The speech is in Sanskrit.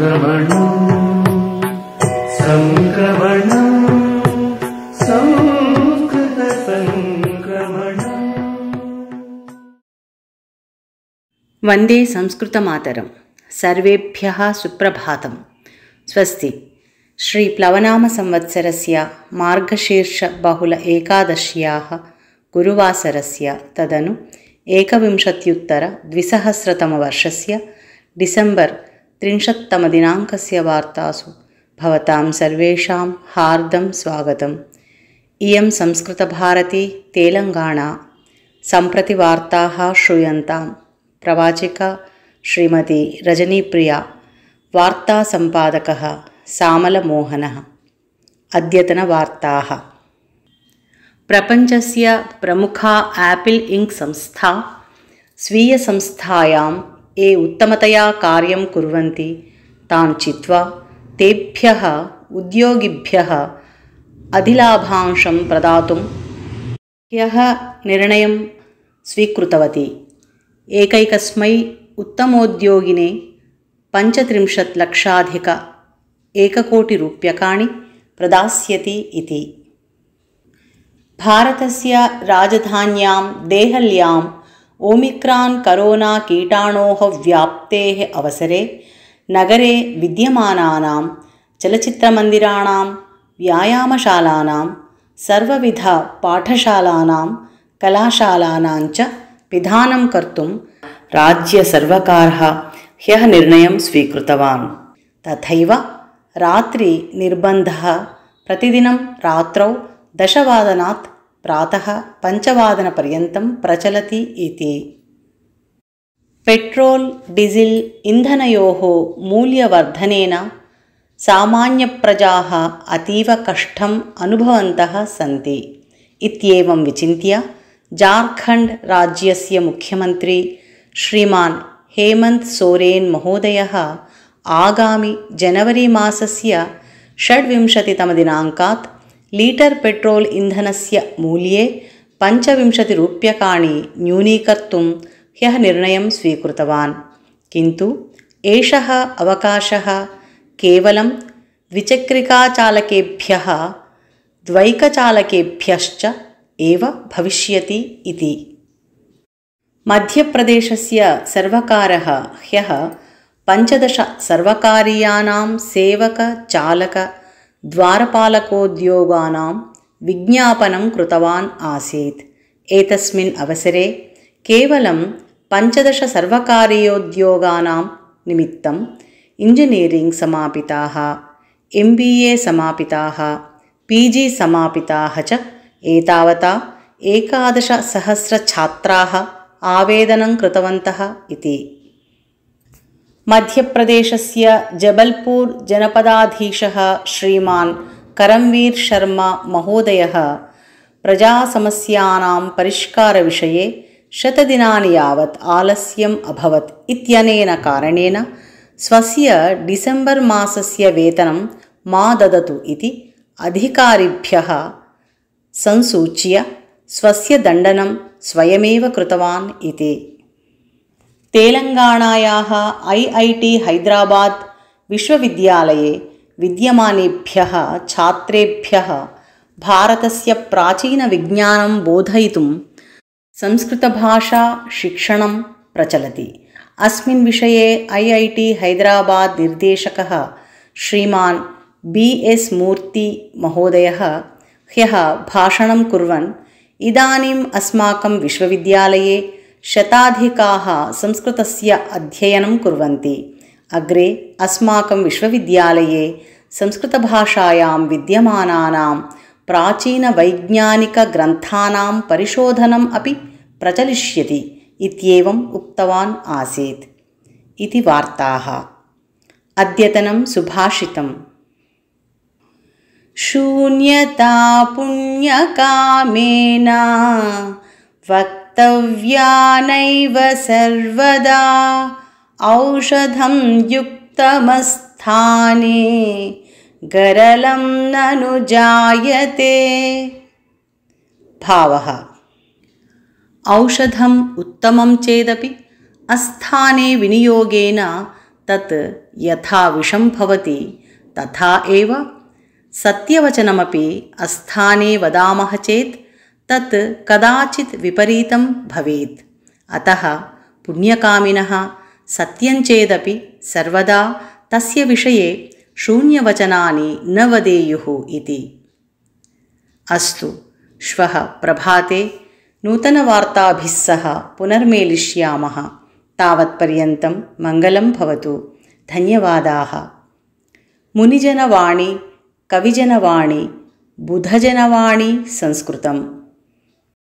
वन्दे संस्कृतमातरं सर्वेभ्यः सुप्रभातं स्वस्ति श्रीप्लवनामसंवत्सरस्य मार्गशीर्षबहुल एकादश्याः गुरुवासरस्य तदनु एकविंशत्युत्तरद्विसहस्रतमवर्षस्य डिसेम्बर् त्रिंशत्तमदिनाङ्कस्य वार्तासु भवतां सर्वेषां हार्दं स्वागतम् इयं संस्कृतभारती तेलङ्गाणा सम्प्रति वार्ताः श्रूयन्तां प्रवाचिका श्रीमती रजनीप्रिया वार्तासम्पादकः सामलमोहनः अद्यतनवार्ताः प्रपञ्चस्य प्रमुखा आपिल् इङ्क् संस्था स्वीयसंस्थायां ये उत्तमतया कार्यं कुर्वन्ति तान् चित्वा तेभ्यः उद्योगिभ्यः अधिलाभांशं प्रदातुं ह्यः निर्णयं स्वीकृतवती एकैकस्मै उत्तमोद्योगिने पञ्चत्रिंशत् लक्षाधिक एककोटिरूप्यकाणि प्रदास्यति इति भारतस्य राजधान्यां देहल्यां ओमिक्रान् करोना कीटाणोः व्याप्तेः अवसरे नगरे विद्यमानानां चलचित्रमन्दिराणां व्यायामशालानां सर्वविधपाठशालानां कलाशालानां च पिधानं कर्तुं राज्यसर्वकारः ह्यः निर्णयं स्वीकृतवान् तथैव रात्रिनिर्बन्धः प्रतिदिनं रात्रौ दशवादनात् प्रातः पञ्चवादनपर्यन्तं प्रचलति इति पेट्रोल् डीज़िल् इन्धनयोः मूल्यवर्धनेन सामान्यप्रजाः अतीवकष्टम् अनुभवन्तः सन्ति इत्येवं विचिन्त्य झार्खण्ड् राज्यस्य मुख्यमन्त्री श्रीमान् सोरेन महोदयः आगामि जनवरी मासस्य षड्विंशतितमदिनाङ्कात् लीटर् पेट्रोल् इन्धनस्य मूल्ये पञ्चविंशतिरूप्यकाणि न्यूनीकर्तुं ह्यः निर्णयं स्वीकृतवान् किन्तु एषः अवकाशः केवलं द्विचक्रिकाचालकेभ्यः द्वैकचालकेभ्यश्च एव भविष्यति इति मध्यप्रदेशस्य सर्वकारः ह्यः पञ्चदशसर्वकारीयानां सेवकचालक द्वारपालकोद्योगानां विज्ञापनं कृतवान् आसीत् एतस्मिन् अवसरे केवलं पञ्चदश निमित्तम् इञ्जिनियरिङ्ग् समापिताः एम् बि ए समापिताः पी जि समापिताः च एतावता एकादशसहस्रछात्राः आवेदनं कृतवन्तः इति मध्यप्रदेशस्य जबल्पूर् जनपदाधीशः श्रीमान् करमवीर शर्मा महोदयः प्रजासमस्यानां परिष्कारविषये शतदिनानि यावत् आलस्यम् अभवत् इत्यनेन कारणेन स्वस्य डिसेम्बर् मासस्य वेतनं मा ददतु इति अधिकारिभ्यः संसूच्य स्वस्य दण्डनं स्वयमेव कृतवान् इति तेलङ्गाणायाः ऐ ऐ टि हैद्राबाद् विश्वविद्यालये विद्यमानेभ्यः छात्रेभ्यः भारतस्य प्राचीनविज्ञानं बोधयितुं संस्कृतभाषाशिक्षणं प्रचलति अस्मिन् विषये ऐ ऐ टि हैद्राबाद् निर्देशकः श्रीमान् बी एस् मूर्तिमहोदयः ह्यः भाषणं कुर्वन् इदानीम् अस्माकं विश्वविद्यालये शताधिकाः संस्कृतस्य अध्ययनं कुर्वन्ति अग्रे अस्माकं विश्वविद्यालये संस्कृतभाषायां विद्यमानानां प्राचीनवैज्ञानिकग्रन्थानां परिशोधनम् अपि प्रचलिष्यति इत्येवम् उक्तवान् आसीत् इति वार्ताः अद्यतनं सुभाषितम् नैव सर्वदा औषधं युक्तमस्थाने गरलं ननुजायते भावः औषधम् उत्तमं चेदपि अस्थाने विनियोगेन तत् यथा विषं भवति तथा एव सत्यवचनमपि अस्थाने वदामः चेत् तत् कदाचित् विपरीतं भवेत् अतः पुण्यकामिनः सत्यं चेदपि सर्वदा तस्य विषये शून्यवचनानि न वदेयुः इति अस्तु श्वः प्रभाते सह पुनर्मेलिष्यामः तावत्पर्यन्तं मङ्गलं भवतु धन्यवादाः मुनिजनवाणी कविजनवाणी बुधजनवाणी संस्कृतम्